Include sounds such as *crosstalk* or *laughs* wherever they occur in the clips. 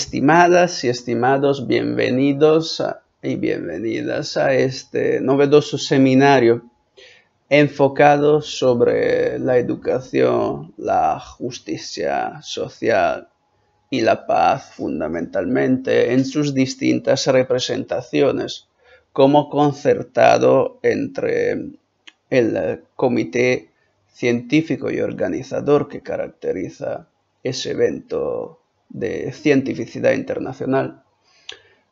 Estimadas y estimados, bienvenidos y bienvenidas a este novedoso seminario enfocado sobre la educación, la justicia social y la paz fundamentalmente en sus distintas representaciones, como concertado entre el comité científico y organizador que caracteriza ese evento de cientificidad internacional,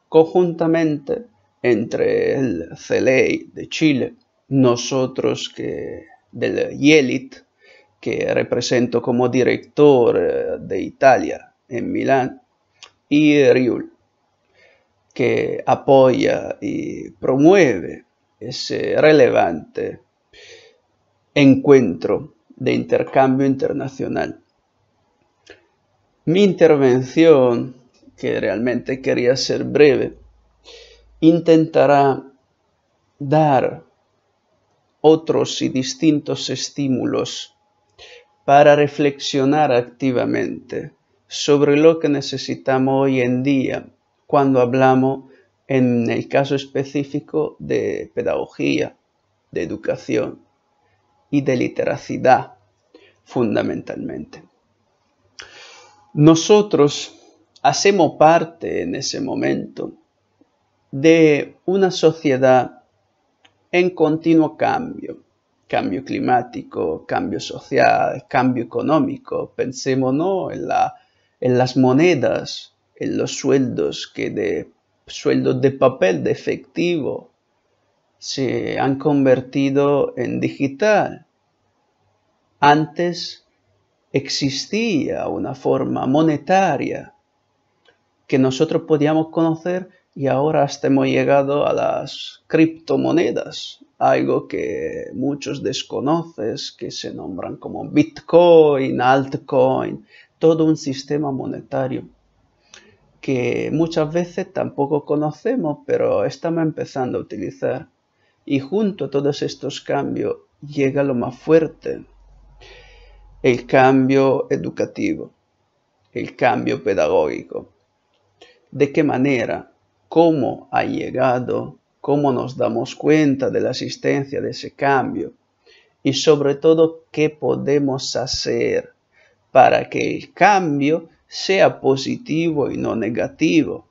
conjuntamente entre el CELEI de Chile, nosotros que del IELIT, que represento como director eh, de Italia en Milán, y Riul, que apoya y promueve ese relevante encuentro de intercambio internacional mi intervención, que realmente quería ser breve, intentará dar otros y distintos estímulos para reflexionar activamente sobre lo que necesitamos hoy en día cuando hablamos en el caso específico de pedagogía, de educación y de literacidad fundamentalmente. Nosotros hacemos parte en ese momento de una sociedad en continuo cambio, cambio climático, cambio social, cambio económico. Pensemos ¿no? en, en las monedas, en los sueldos que de sueldos de papel, de efectivo, se han convertido en digital. Antes existía una forma monetaria que nosotros podíamos conocer y ahora hasta hemos llegado a las criptomonedas, algo que muchos desconoces, que se nombran como Bitcoin, altcoin, todo un sistema monetario que muchas veces tampoco conocemos, pero estamos empezando a utilizar. Y junto a todos estos cambios llega lo más fuerte, el cambio educativo, el cambio pedagógico. ¿De qué manera? ¿Cómo ha llegado? ¿Cómo nos damos cuenta de la existencia de ese cambio? Y sobre todo, ¿qué podemos hacer para que el cambio sea positivo y no negativo?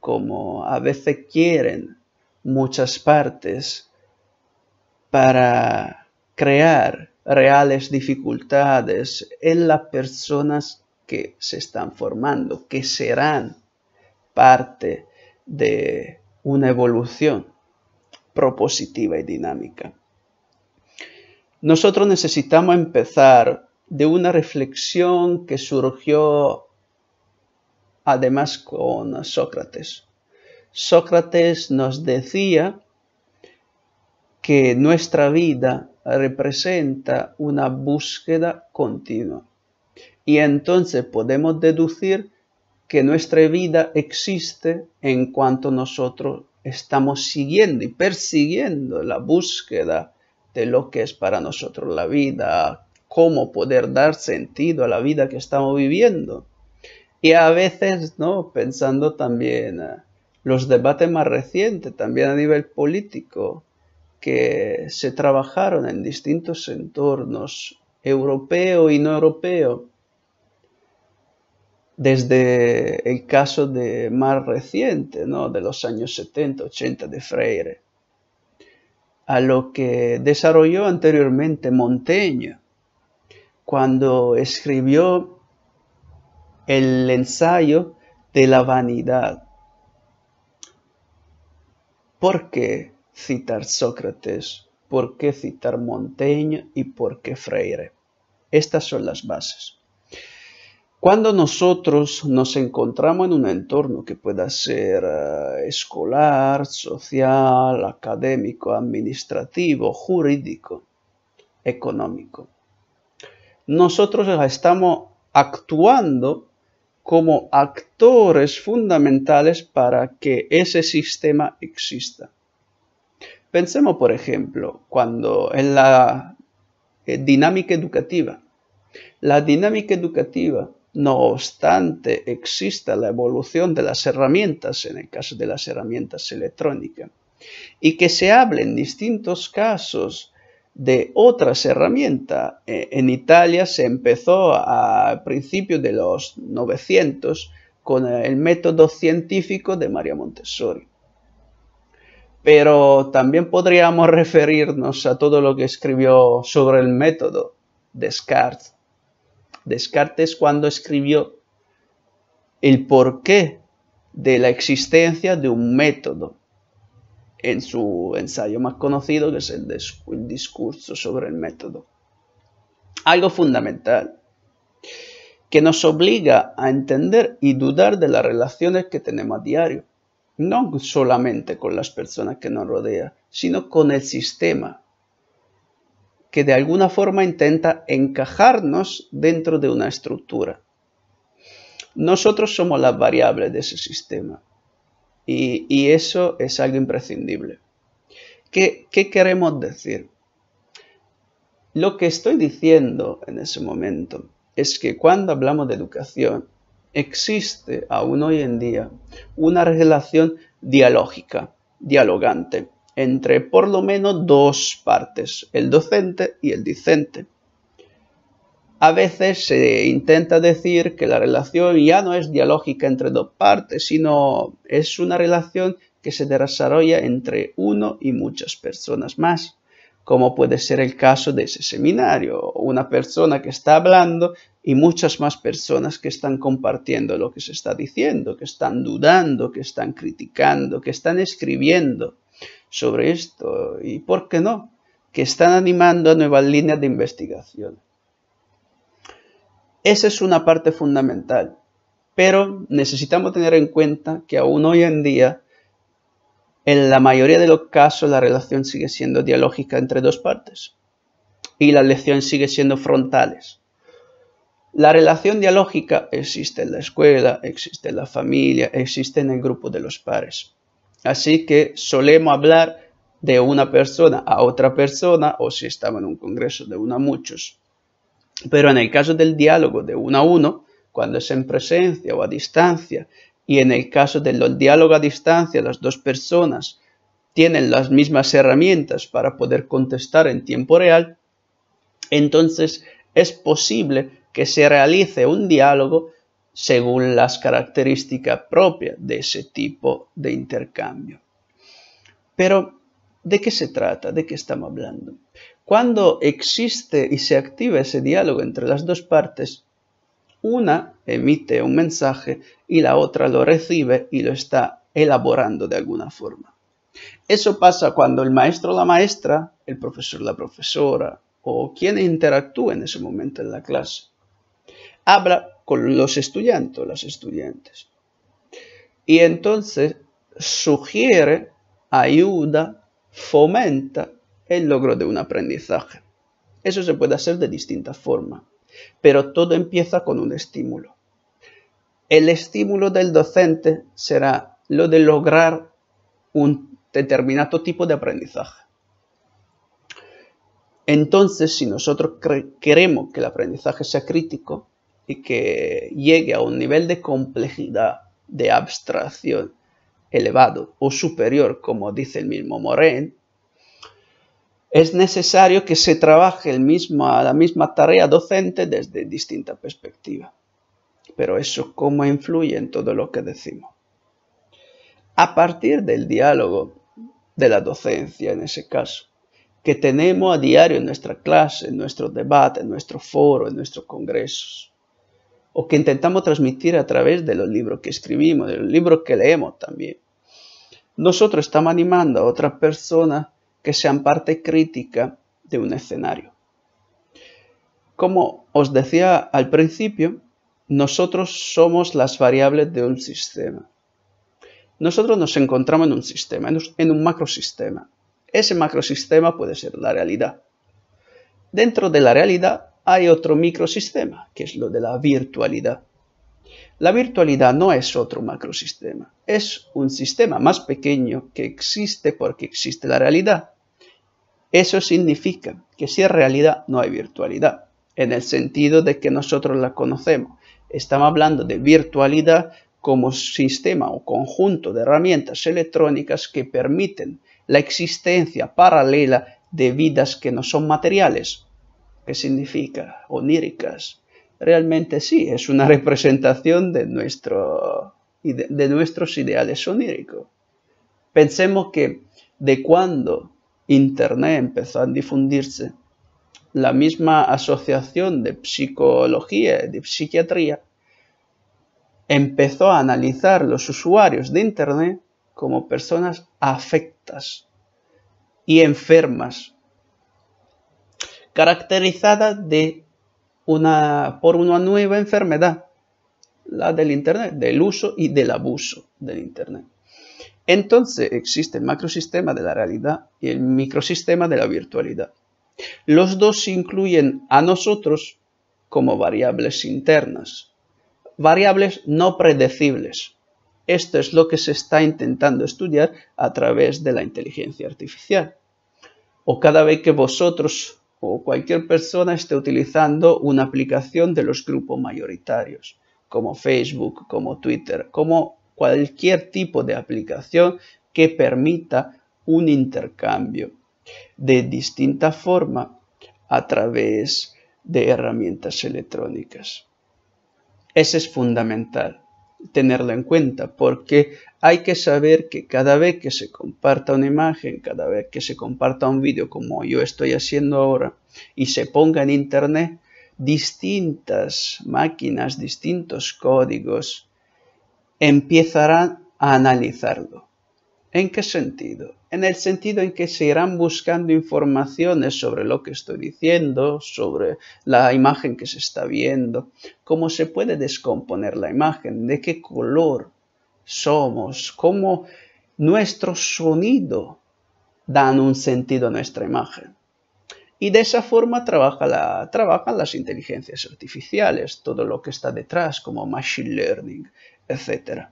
Como a veces quieren muchas partes para crear reales dificultades en las personas que se están formando, que serán parte de una evolución propositiva y dinámica. Nosotros necesitamos empezar de una reflexión que surgió además con Sócrates. Sócrates nos decía que nuestra vida representa una búsqueda continua. Y entonces podemos deducir que nuestra vida existe en cuanto nosotros estamos siguiendo y persiguiendo la búsqueda de lo que es para nosotros la vida, cómo poder dar sentido a la vida que estamos viviendo. Y a veces, ¿no? Pensando también eh, los debates más recientes, también a nivel político, que se trabajaron en distintos entornos, europeo y no europeo, desde el caso de más reciente, ¿no? de los años 70, 80 de Freire, a lo que desarrolló anteriormente Montaigne. cuando escribió el ensayo de la vanidad. ¿Por qué? citar Sócrates, por qué citar Montaigne y por qué Freire. Estas son las bases. Cuando nosotros nos encontramos en un entorno que pueda ser eh, escolar, social, académico, administrativo, jurídico, económico, nosotros estamos actuando como actores fundamentales para que ese sistema exista. Pensemos, por ejemplo, cuando en la eh, dinámica educativa. La dinámica educativa, no obstante, exista la evolución de las herramientas, en el caso de las herramientas electrónicas, y que se hable en distintos casos de otras herramientas. E, en Italia se empezó a principios de los 900 con el método científico de María Montessori pero también podríamos referirnos a todo lo que escribió sobre el método Descartes. Descartes cuando escribió el porqué de la existencia de un método en su ensayo más conocido que es el, el discurso sobre el método. Algo fundamental que nos obliga a entender y dudar de las relaciones que tenemos a diario no solamente con las personas que nos rodean, sino con el sistema que de alguna forma intenta encajarnos dentro de una estructura. Nosotros somos las variables de ese sistema y, y eso es algo imprescindible. ¿Qué, ¿Qué queremos decir? Lo que estoy diciendo en ese momento es que cuando hablamos de educación, existe aún hoy en día una relación dialógica, dialogante, entre por lo menos dos partes, el docente y el dicente. A veces se intenta decir que la relación ya no es dialógica entre dos partes, sino es una relación que se desarrolla entre uno y muchas personas más como puede ser el caso de ese seminario, una persona que está hablando y muchas más personas que están compartiendo lo que se está diciendo, que están dudando, que están criticando, que están escribiendo sobre esto y, ¿por qué no?, que están animando a nuevas líneas de investigación. Esa es una parte fundamental, pero necesitamos tener en cuenta que aún hoy en día en la mayoría de los casos la relación sigue siendo dialógica entre dos partes y las lecciones sigue siendo frontales. La relación dialógica existe en la escuela, existe en la familia, existe en el grupo de los pares. Así que solemos hablar de una persona a otra persona o si estamos en un congreso de uno a muchos. Pero en el caso del diálogo de uno a uno, cuando es en presencia o a distancia y en el caso del diálogo a distancia, las dos personas tienen las mismas herramientas para poder contestar en tiempo real, entonces es posible que se realice un diálogo según las características propias de ese tipo de intercambio. Pero, ¿de qué se trata? ¿De qué estamos hablando? Cuando existe y se activa ese diálogo entre las dos partes, una emite un mensaje y la otra lo recibe y lo está elaborando de alguna forma. Eso pasa cuando el maestro o la maestra, el profesor la profesora o quien interactúe en ese momento en la clase, habla con los estudiantes las estudiantes. Y entonces sugiere, ayuda, fomenta el logro de un aprendizaje. Eso se puede hacer de distintas formas. Pero todo empieza con un estímulo. El estímulo del docente será lo de lograr un determinado tipo de aprendizaje. Entonces, si nosotros queremos que el aprendizaje sea crítico y que llegue a un nivel de complejidad, de abstracción elevado o superior, como dice el mismo Moren, es necesario que se trabaje el mismo, la misma tarea docente desde distinta perspectiva. Pero eso cómo influye en todo lo que decimos. A partir del diálogo de la docencia en ese caso, que tenemos a diario en nuestra clase, en nuestro debate, en nuestro foro, en nuestros congresos, o que intentamos transmitir a través de los libros que escribimos, de los libros que leemos también. Nosotros estamos animando a otras personas que sean parte crítica de un escenario. Como os decía al principio, nosotros somos las variables de un sistema. Nosotros nos encontramos en un sistema, en un macrosistema. Ese macrosistema puede ser la realidad. Dentro de la realidad hay otro microsistema, que es lo de la virtualidad. La virtualidad no es otro macrosistema, es un sistema más pequeño que existe porque existe la realidad, eso significa que si es realidad no hay virtualidad, en el sentido de que nosotros la conocemos. Estamos hablando de virtualidad como sistema o conjunto de herramientas electrónicas que permiten la existencia paralela de vidas que no son materiales. ¿Qué significa? Oníricas. Realmente sí, es una *laughs* representación de, de nuestros ideales oníricos. Pensemos que de cuando Internet empezó a difundirse, la misma Asociación de Psicología y de Psiquiatría empezó a analizar los usuarios de Internet como personas afectas y enfermas, caracterizadas de una, por una nueva enfermedad, la del Internet, del uso y del abuso del Internet. Entonces existe el macrosistema de la realidad y el microsistema de la virtualidad. Los dos incluyen a nosotros como variables internas, variables no predecibles. Esto es lo que se está intentando estudiar a través de la inteligencia artificial. O cada vez que vosotros o cualquier persona esté utilizando una aplicación de los grupos mayoritarios, como Facebook, como Twitter, como cualquier tipo de aplicación que permita un intercambio de distinta forma a través de herramientas electrónicas. Eso es fundamental tenerlo en cuenta porque hay que saber que cada vez que se comparta una imagen, cada vez que se comparta un vídeo como yo estoy haciendo ahora y se ponga en internet, distintas máquinas, distintos códigos, empezarán a analizarlo. ¿En qué sentido? En el sentido en que se irán buscando informaciones sobre lo que estoy diciendo, sobre la imagen que se está viendo, cómo se puede descomponer la imagen, de qué color somos, cómo nuestro sonido dan un sentido a nuestra imagen. Y de esa forma trabajan las inteligencias artificiales, todo lo que está detrás, como machine learning, etc.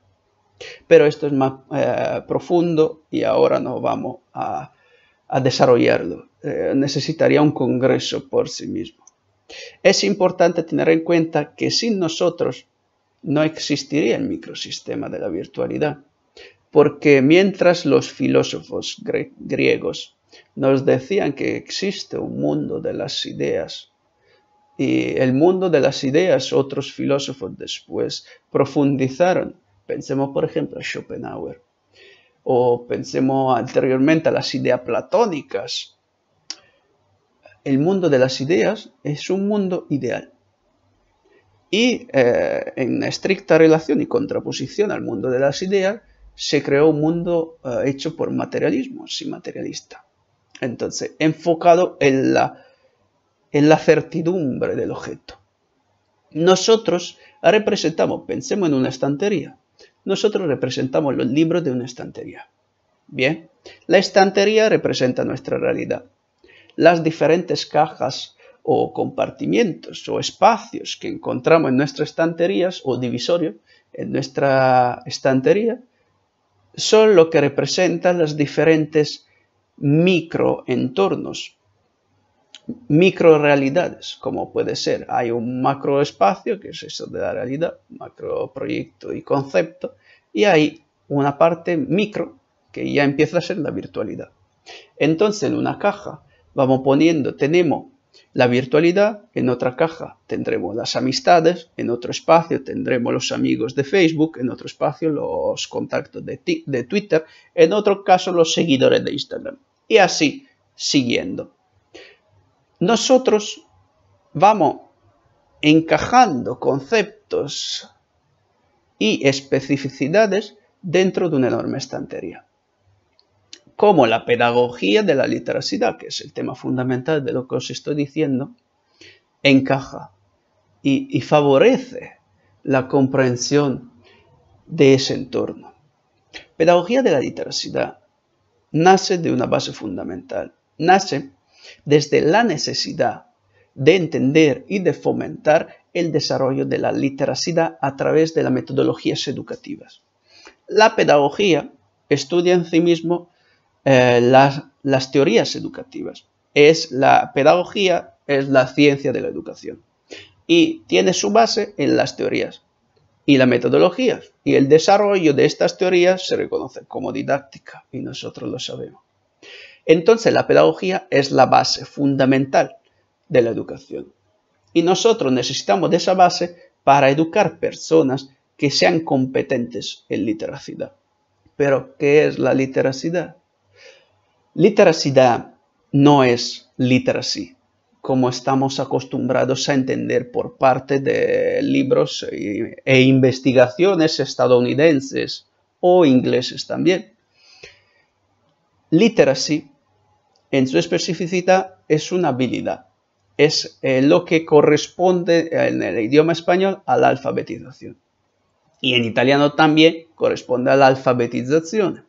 Pero esto es más eh, profundo y ahora no vamos a, desarrollarlo. Eh, necesitaría un congreso por sí mismo. Es importante tener en cuenta que sin nosotros no existiría el microsistema de la virtualidad, porque mientras los filósofos griegos nos decían que existe un mundo de las ideas. Y el mundo de las ideas, otros filósofos después profundizaron. Pensemos, por ejemplo, a Schopenhauer. O pensemos anteriormente a las ideas platónicas. El mundo de las ideas es un mundo ideal. Y eh, en estricta relación y contraposición al mundo de las ideas, se creó un mundo eh, hecho por materialismo, sin materialista. Entonces, enfocado en la, en la certidumbre del objeto. Nosotros representamos, pensemos en una estantería, nosotros representamos los libros de una estantería. Bien, la estantería representa nuestra realidad. Las diferentes cajas o compartimientos o espacios que encontramos en nuestras estanterías o divisorios en nuestra estantería son lo que representan las diferentes microentornos, realidades, como puede ser, hay un macroespacio, que es eso de la realidad, macro proyecto y concepto, y hay una parte micro, que ya empieza a ser la virtualidad. Entonces, en una caja vamos poniendo, tenemos la virtualidad en otra caja. Tendremos las amistades, en otro espacio tendremos los amigos de Facebook, en otro espacio los contactos de, de Twitter, en otro caso los seguidores de Instagram. Y así, siguiendo. Nosotros vamos encajando conceptos y especificidades dentro de una enorme estantería como la pedagogía de la literacidad, que es el tema fundamental de lo que os estoy diciendo, encaja y, y favorece la comprensión de ese entorno. Pedagogía de la literacidad nace de una base fundamental, nace desde la necesidad de entender y de fomentar el desarrollo de la literacidad a través de las metodologías educativas. La pedagogía estudia en sí mismo eh, las, las teorías educativas. Es la pedagogía, es la ciencia de la educación. Y tiene su base en las teorías y la metodología. Y el desarrollo de estas teorías se reconoce como didáctica y nosotros lo sabemos. Entonces la pedagogía es la base fundamental de la educación. Y nosotros necesitamos de esa base para educar personas que sean competentes en literacidad. Pero, ¿qué es la literacidad? Literacidad no es literacy, como estamos acostumbrados a entender por parte de libros e, e investigaciones estadounidenses o ingleses también. Literacy, en su especificidad, es una habilidad. Es eh, lo que corresponde en el idioma español a la alfabetización. Y en italiano también corresponde a la alfabetización.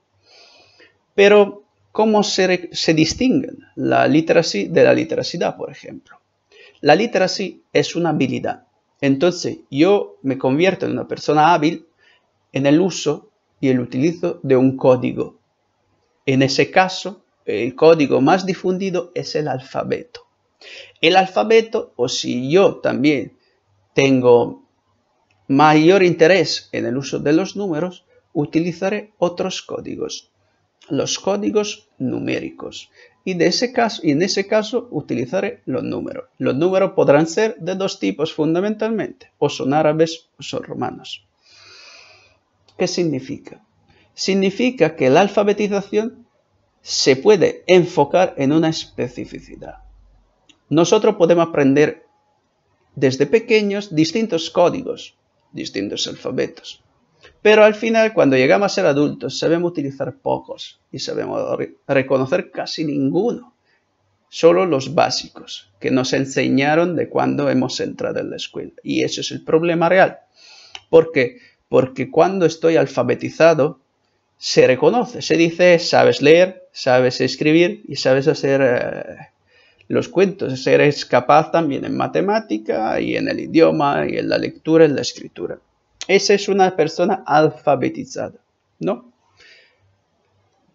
Pero cómo se, distinguen la literacy de la literacidad, por ejemplo. La literacy es una habilidad. Entonces yo me convierto en una persona hábil en el uso y el utilizo de un código. En ese caso, el código más difundido es el alfabeto. El alfabeto, o si yo también tengo mayor interés en el uso de los números, utilizaré otros códigos los códigos numéricos. Y, ese caso, en ese caso utilizaré los números. Los números podrán ser de dos tipos fundamentalmente, o son árabes o son romanos. ¿Qué significa? Significa que la alfabetización se puede enfocar en una especificidad. Nosotros podemos aprender desde pequeños distintos códigos, distintos alfabetos. Pero al final, cuando llegamos a ser adultos, sabemos utilizar pocos y sabemos reconocer casi ninguno. Solo los básicos que nos enseñaron de cuando hemos entrado en la escuela. Y ese es el problema real. ¿Por qué? Porque cuando estoy alfabetizado, se reconoce, se dice, sabes leer, sabes escribir y sabes hacer eh, los cuentos. Eres capaz también en matemática y en el idioma y en la lectura, en la escritura. Esa es una persona alfabetizada, ¿no?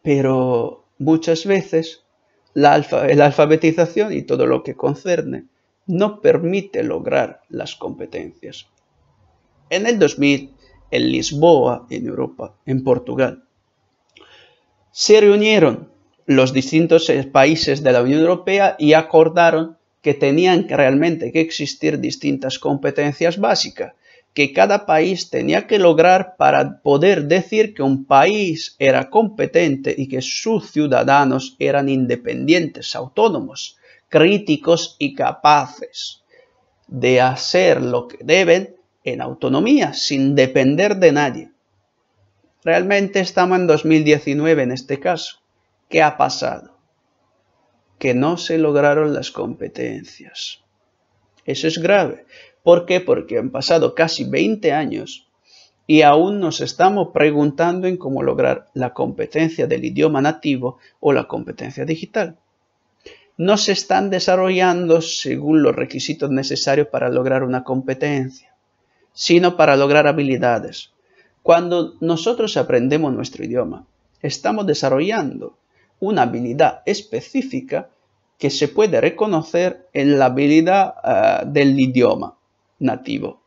Pero muchas veces la, alfabetización y todo lo que concerne no permite lograr las competencias. En el 2000, en Lisboa, en Europa, en Portugal, se reunieron los distintos eh, países de la Unión Europea y acordaron que tenían realmente que existir distintas competencias básicas que cada país tenía que lograr para poder decir que un país era competente y que sus ciudadanos eran independientes, autónomos, críticos y capaces de hacer lo que deben en autonomía, sin depender de nadie. Realmente estamos en 2019 en este caso. ¿Qué ha pasado? Que no se lograron las competencias. Eso es grave. ¿Por qué? Porque han pasado casi 20 años y aún nos estamos preguntando en cómo lograr la competencia del idioma nativo o la competencia digital. No se están desarrollando según los requisitos necesarios para lograr una competencia, sino para lograr habilidades. Cuando nosotros aprendemos nuestro idioma, estamos desarrollando una habilidad específica que se puede reconocer en la habilidad ah, del idioma nativo.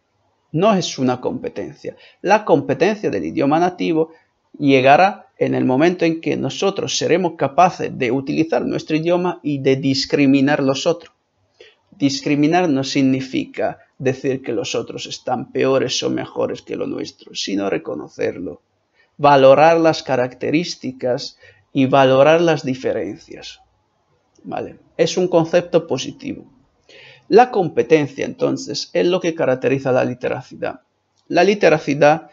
No es una competencia. La competencia del idioma nativo llegará en el momento en que nosotros seremos capaces de utilizar nuestro idioma y de discriminar los otros. Discriminar no significa decir que los otros están peores o mejores que lo nuestro, sino reconocerlo, valorar las características y valorar las diferencias. ¿Vale? Es un concepto positivo. La competencia, entonces, es lo que caracteriza la literacidad. La literacidad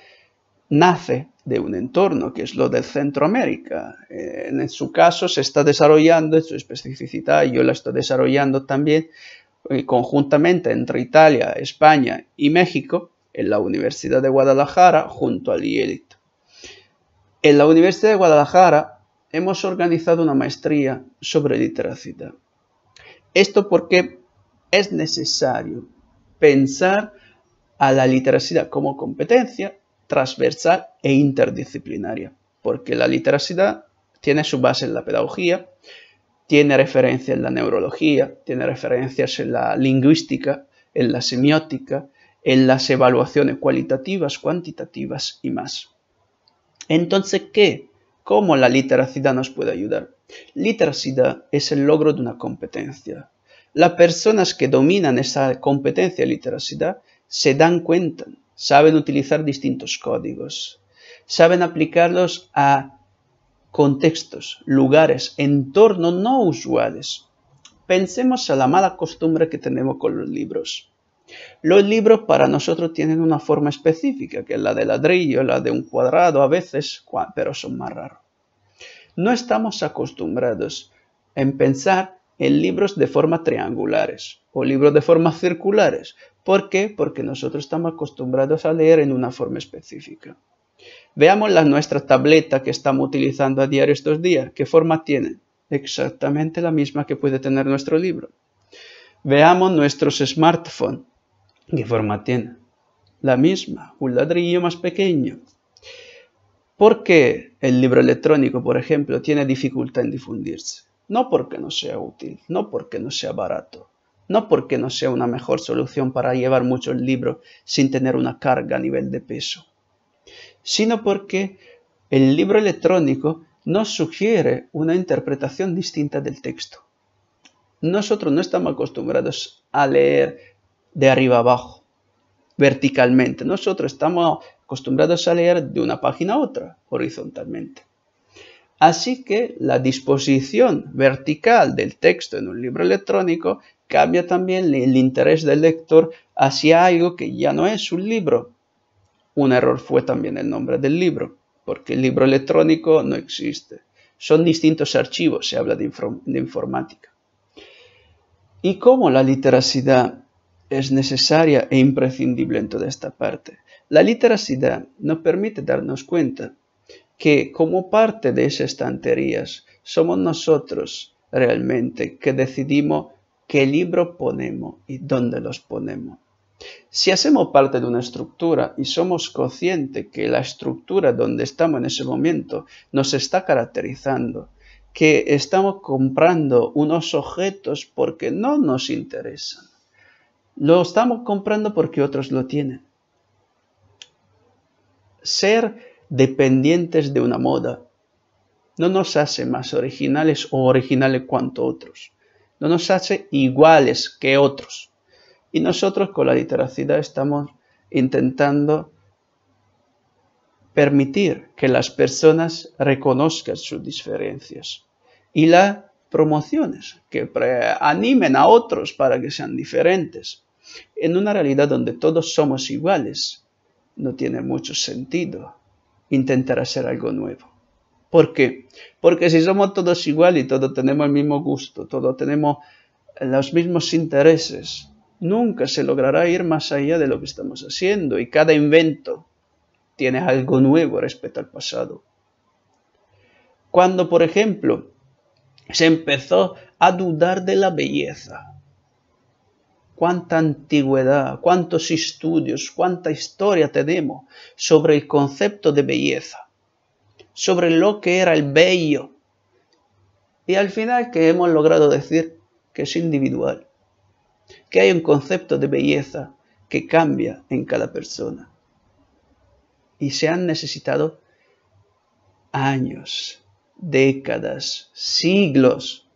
nace de un entorno que es lo del Centroamérica. Eh, en su caso se está desarrollando, en su especificidad, y yo la estoy desarrollando también eh, conjuntamente entre Italia, España y México, en la Universidad de Guadalajara junto al IELIT. En la Universidad de Guadalajara hemos organizado una maestría sobre literacidad. Esto porque es necesario pensar a la literacidad como competencia transversal e interdisciplinaria, porque la literacidad tiene su base en la pedagogía, tiene referencia en la neurología, tiene referencias en la lingüística, en la semiótica, en las evaluaciones cualitativas, cuantitativas y más. Entonces, ¿qué? ¿Cómo la literacidad nos puede ayudar? Literacidad es el logro de una competencia, las personas que dominan esa competencia de literacidad se dan cuenta, saben utilizar distintos códigos, saben aplicarlos a contextos, lugares, entornos no usuales. Pensemos a la mala costumbre que tenemos con los libros. Los libros para nosotros tienen una forma específica, que es la de ladrillo, la de un cuadrado a veces, pero son más raros. No estamos acostumbrados en pensar en libros de forma triangulares o libros de forma circulares. ¿Por qué? Porque nosotros estamos acostumbrados a leer en una forma específica. Veamos la, nuestra tableta que estamos utilizando a diario estos días. ¿Qué forma tiene? Exactamente la misma que puede tener nuestro libro. Veamos nuestros smartphones. ¿Qué forma tiene? La misma, un ladrillo más pequeño. ¿Por qué el libro electrónico, por ejemplo, tiene dificultad en difundirse? no porque no sea útil, no porque no sea barato, no porque no sea una mejor solución para llevar mucho el libro sin tener una carga a nivel de peso, sino porque el libro electrónico nos sugiere una interpretación distinta del texto. Nosotros no estamos acostumbrados a leer de arriba abajo, verticalmente. Nosotros estamos acostumbrados a leer de una página a otra, horizontalmente. Así que la disposición vertical del texto en un libro electrónico cambia también el interés del lector hacia algo que ya no es un libro. Un error fue también el nombre del libro, porque el libro electrónico no existe. Son distintos archivos, se habla de, informática. ¿Y cómo la literacidad es necesaria e imprescindible en toda esta parte? La literacidad nos permite darnos cuenta que como parte de esas estanterías somos nosotros realmente que decidimos qué libro ponemos y dónde los ponemos. Si hacemos parte de una estructura y somos conscientes que la estructura donde estamos en ese momento nos está caracterizando, que estamos comprando unos objetos porque no nos interesan, lo estamos comprando porque otros lo tienen. Ser dependientes de una moda, no nos hace más originales o originales cuanto otros, no nos hace iguales que otros. Y nosotros con la literacidad estamos intentando permitir que las personas reconozcan sus diferencias y las promociones, que animen a otros para que sean diferentes. En una realidad donde todos somos iguales, no tiene mucho sentido intentar hacer algo nuevo. ¿Por qué? Porque si somos todos iguales y todos tenemos el mismo gusto, todos tenemos los mismos intereses, nunca se logrará ir más allá de lo que estamos haciendo y cada invento tiene algo nuevo respecto al pasado. Cuando, por ejemplo, se empezó a dudar de la belleza, cuánta antigüedad, cuántos estudios, cuánta historia tenemos sobre el concepto de belleza, sobre lo que era el bello. Y al final que hemos logrado decir que es individual, que hay un concepto de belleza que cambia en cada persona. Y se han necesitado años, décadas, siglos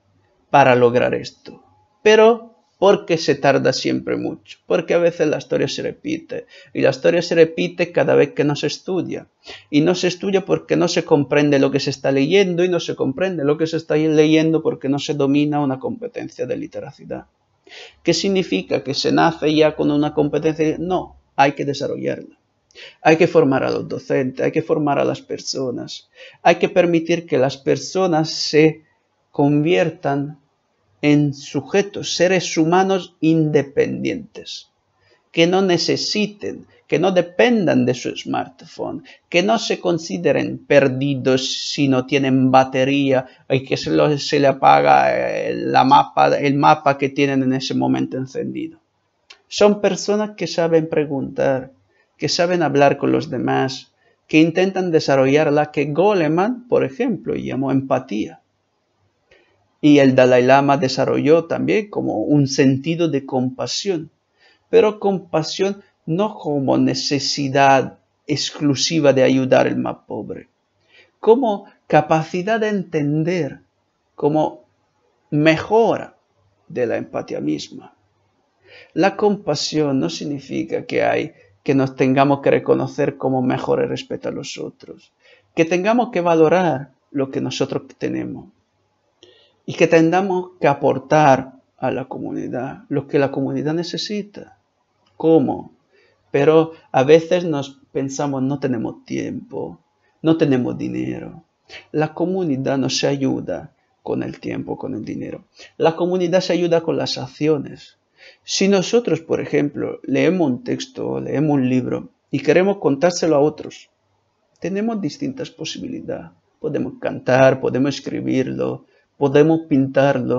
para lograr esto. Pero porque se tarda siempre mucho, porque a veces la historia se repite, y la historia se repite cada vez que no se estudia, y no se estudia porque no se comprende lo que se está leyendo, y no se comprende lo que se está leyendo porque no se domina una competencia de literacidad. ¿Qué significa que se nace ya con una competencia? No, hay que desarrollarla. Hay que formar a los docentes, hay que formar a las personas, hay que permitir que las personas se conviertan en sujetos, seres humanos independientes, que no necesiten, que no dependan de su smartphone, que no se consideren perdidos si no tienen batería y que se, lo, se le apaga eh, la mapa, el mapa que tienen en ese momento encendido. Son personas que saben preguntar, que saben hablar con los demás, que intentan desarrollar la que Goleman, por ejemplo, llamó empatía y el Dalai Lama desarrolló también como un sentido de compasión, pero compasión no como necesidad exclusiva de ayudar al más pobre, como capacidad de entender, como mejora de la empatía misma. La compasión no significa que hay que nos tengamos que reconocer como mejores respecto a los otros, que tengamos que valorar lo que nosotros tenemos, y que tengamos que aportar a la comunidad lo que la comunidad necesita. ¿Cómo? Pero a veces nos pensamos no tenemos tiempo, no tenemos dinero. La comunidad nos ayuda con el tiempo, con el dinero. La comunidad se ayuda con las acciones. Si nosotros, por ejemplo, leemos un texto, leemos un libro y queremos contárselo a otros, tenemos distintas posibilidades. Podemos cantar, podemos escribirlo, podemos pintarlo,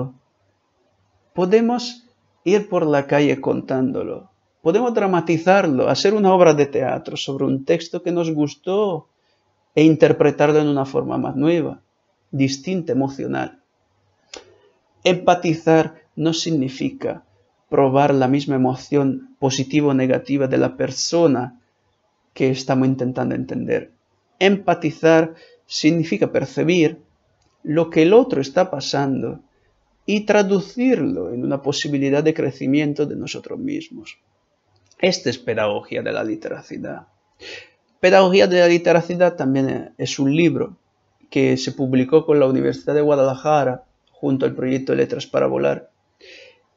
podemos ir por la calle contándolo, podemos dramatizarlo, hacer una obra de teatro sobre un texto que nos gustó e interpretarlo en una forma más nueva, distinta, emocional. Empatizar no significa probar la misma emoción positiva o negativa de la persona que estamos intentando entender. Empatizar significa percibir lo que el otro está pasando y traducirlo en una posibilidad de crecimiento de nosotros mismos. Esta es Pedagogía de la Literacidad. Pedagogía de la Literacidad también es un libro que se publicó con la Universidad de Guadalajara junto al proyecto Letras para Volar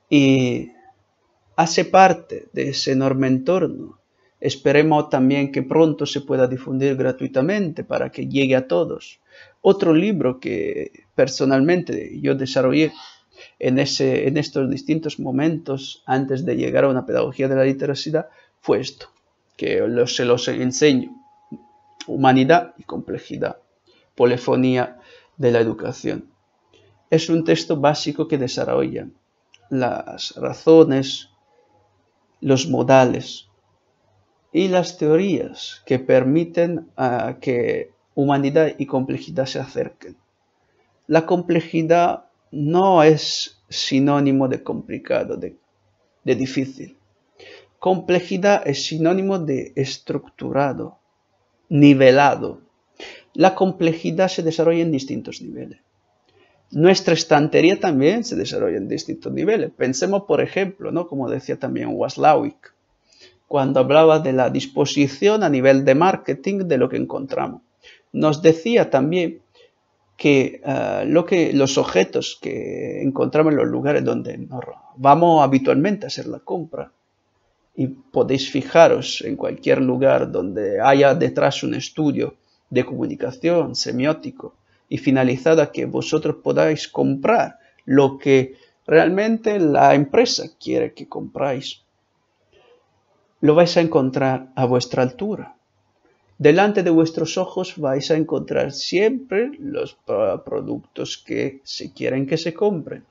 y hace parte de ese enorme entorno Esperemos también que pronto se pueda difundir gratuitamente para que llegue a todos. Otro libro que personalmente yo desarrollé en, estos distintos momentos antes de llegar a una pedagogía de la literacidad fue esto, que se los enseño. Humanidad y complejidad. Polifonía de la educación. Es un texto básico que desarrolla las razones, los modales, y las teorías que permiten ah, que humanidad y complejidad se acerquen. La complejidad no es sinónimo de complicado, de, difícil. Complejidad es sinónimo de estructurado, nivelado. La complejidad se desarrolla en distintos niveles. Nuestra estantería también se desarrolla en distintos niveles. Pensemos, por ejemplo, ¿no? como decía también Waslawick, cuando hablaba de la disposición a nivel de marketing de lo que encontramos. Nos decía también que, eh, lo que los objetos que encontramos en los lugares donde vamos habitualmente a hacer la compra, y podéis fijaros en cualquier lugar donde haya detrás un estudio de comunicación semiótico y finalizada que vosotros podáis comprar lo que realmente la empresa quiere que compráis lo vais a encontrar a vuestra altura. Delante de vuestros ojos vais a encontrar siempre los productos que se quieren que se compren.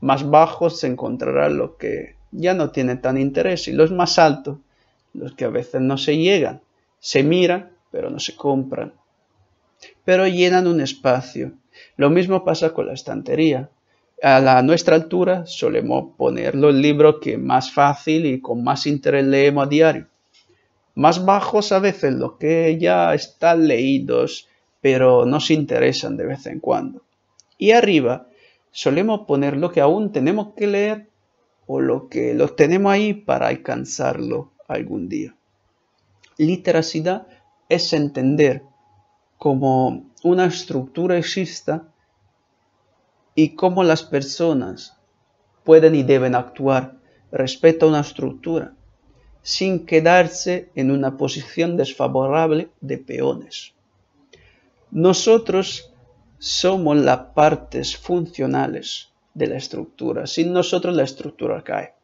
Más bajos se encontrarán lo que ya no tiene tan interés y los más altos, los que a veces no se llegan, se miran pero no se compran. Pero llenan un espacio. Lo mismo pasa con la estantería a, nuestra altura solemos poner los libros que más fácil y con más interés leemos a diario. Más bajos a veces los que ya están leídos, pero nos interesan de vez en cuando. Y arriba solemos poner lo que aún tenemos que leer o lo que lo tenemos ahí para alcanzarlo algún día. Literacidad es entender como una estructura exista y cómo las personas pueden y deben actuar respecto a una estructura sin quedarse en una posición desfavorable de peones. Nosotros somos las partes funcionales de la estructura. Sin nosotros la estructura cae.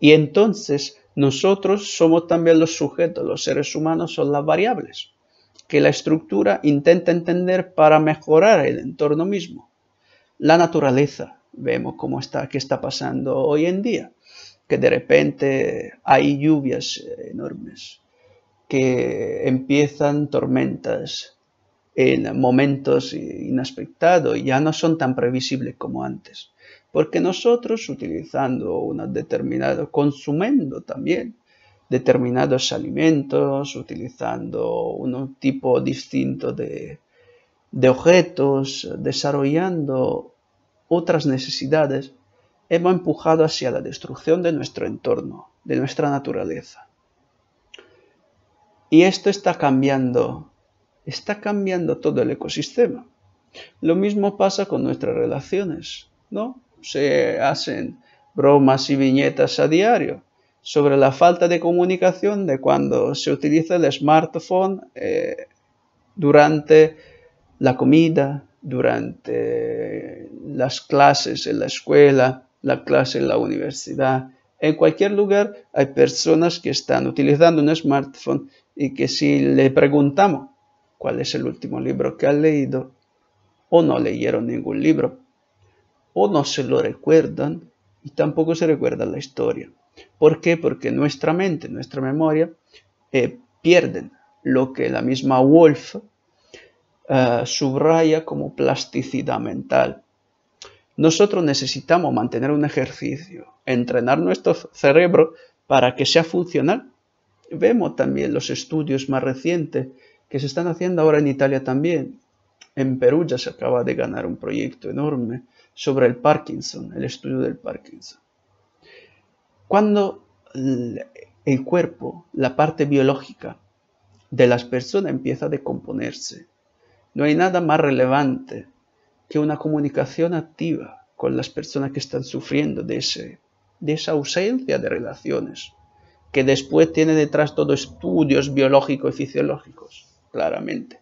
Y entonces nosotros somos también los sujetos, los seres humanos son las variables que la estructura intenta entender para mejorar el entorno mismo la naturaleza. Vemos cómo está, qué está pasando hoy en día, que de repente hay lluvias eh, enormes, que empiezan tormentas en momentos inaspectados y ya no son tan previsibles como antes. Porque nosotros utilizando una determinada, consumiendo también determinados alimentos, utilizando un tipo distinto de, de objetos, desarrollando otras necesidades, hemos empujado hacia la destrucción de nuestro entorno, de nuestra naturaleza. Y esto está cambiando, está cambiando todo el ecosistema. Lo mismo pasa con nuestras relaciones, ¿no? Se hacen bromas y viñetas a diario sobre la falta de comunicación de cuando se utiliza el smartphone eh, durante la comida, durante las clases en la escuela, la clase en la universidad. En cualquier lugar hay personas que están utilizando un smartphone y que si le preguntamos cuál es el último libro que han leído, o no leyeron ningún libro, o no se lo recuerdan y tampoco se recuerda la historia. ¿Por qué? Porque nuestra mente, nuestra memoria, eh, pierden lo que la misma Wolf eh, subraya como plasticidad mental. Nosotros necesitamos mantener un ejercicio, entrenar nuestro cerebro para que sea funcional. Vemos también los estudios más recientes que se están haciendo ahora en Italia también. En Perú ya se acaba de ganar un proyecto enorme sobre el Parkinson, el estudio del Parkinson. Cuando el cuerpo, la parte biológica de las personas empieza a decomponerse, no hay nada más relevante que una comunicación activa con las personas que están sufriendo de, ese, de esa ausencia de relaciones, que después tiene detrás todo estudios biológicos y fisiológicos, claramente.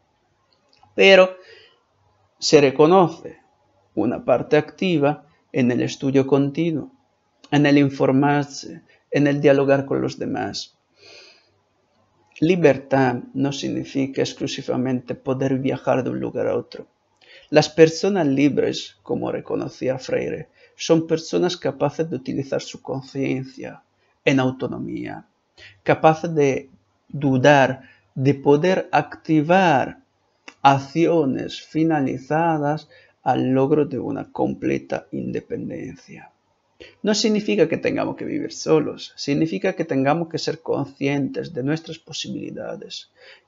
Pero se reconoce una parte activa en el estudio continuo, en el informarse, en el dialogar con los demás, Libertad no significa exclusivamente poder viajar de un lugar a otro. Las personas libres, como reconocía Freire, son personas capaces de utilizar su conciencia en autonomía, capaces de dudar, de poder activar acciones finalizadas al logro de una completa independencia. No significa que tengamos que vivir solos, significa que tengamos que ser conscientes de nuestras posibilidades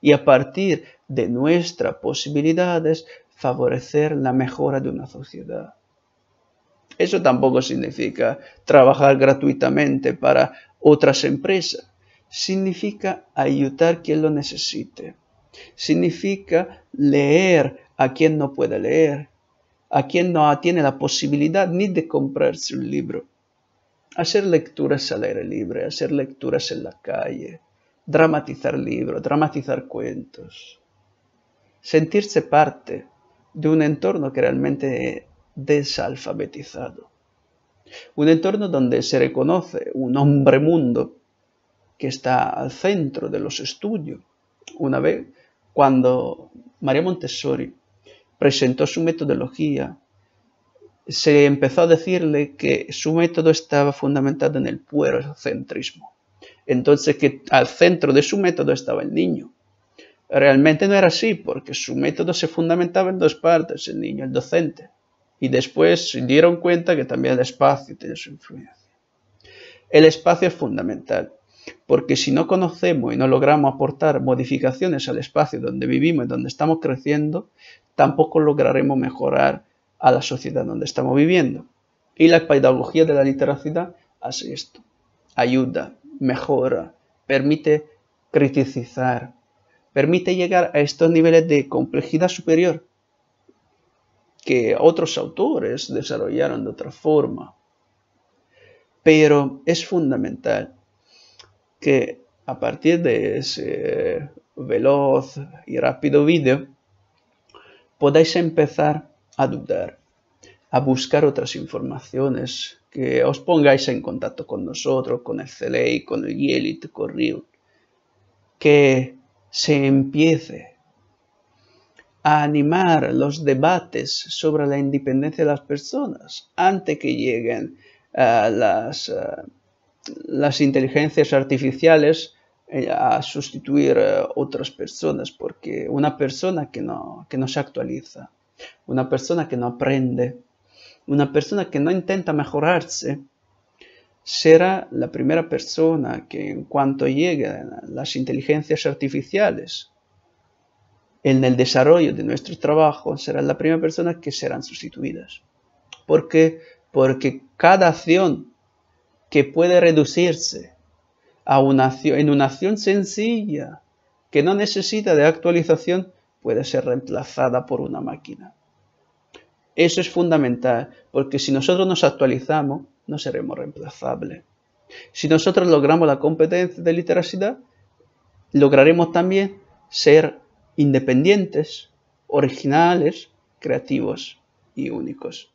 y a partir de nuestras posibilidades favorecer la mejora de una sociedad. Eso tampoco significa trabajar gratuitamente para otras empresas, significa ayudar a quien lo necesite, significa leer a quien no puede leer, a quien no tiene la posibilidad ni de comprarse un libro. Hacer lecturas al aire libre, hacer lecturas en la calle, dramatizar libros, dramatizar cuentos. Sentirse parte de un entorno que realmente desalfabetizado. Un entorno donde se reconoce un hombre mundo que está al centro de los estudios. Una vez, cuando María Montessori presentó su metodología, se empezó a decirle que su método estaba fundamentado en el puerocentrismo. Entonces que al centro de su método estaba el niño. Realmente no era así, porque su método se fundamentaba en dos partes, el niño y el docente. Y después se dieron cuenta que también el espacio tiene su influencia. El espacio es fundamental, porque si no conocemos y no logramos aportar modificaciones al espacio donde vivimos y donde estamos creciendo, tampoco lograremos mejorar a la sociedad donde estamos viviendo. Y la pedagogía de la literacidad hace esto. Ayuda, mejora, permite criticizar, permite llegar a estos niveles de complejidad superior que otros autores desarrollaron de otra forma. Pero es fundamental que a partir de ese veloz y rápido vídeo podáis empezar a dudar, a buscar otras informaciones, que os pongáis en contacto con nosotros, con el CELEI, con el Yelit, con RIU, que se empiece a animar los debates sobre la independencia de las personas antes que lleguen eh, las inteligencias artificiales eh, a sustituir a eh, otras personas, porque una persona que no, no se actualiza, una persona que no aprende, una persona que no intenta mejorarse, será la primera persona que en cuanto lleguen las inteligencias artificiales en el desarrollo de nuestro trabajo, será la primera persona que serán sustituidas. ¿Por qué? Porque cada acción que puede reducirse en una acción sencilla que no necesita de actualización puede ser reemplazada por una máquina. Eso es fundamental, porque si nosotros nos actualizamos, no seremos reemplazables. Si nosotros logramos la competencia de literacidad, lograremos también ser independientes, originales, creativos y únicos.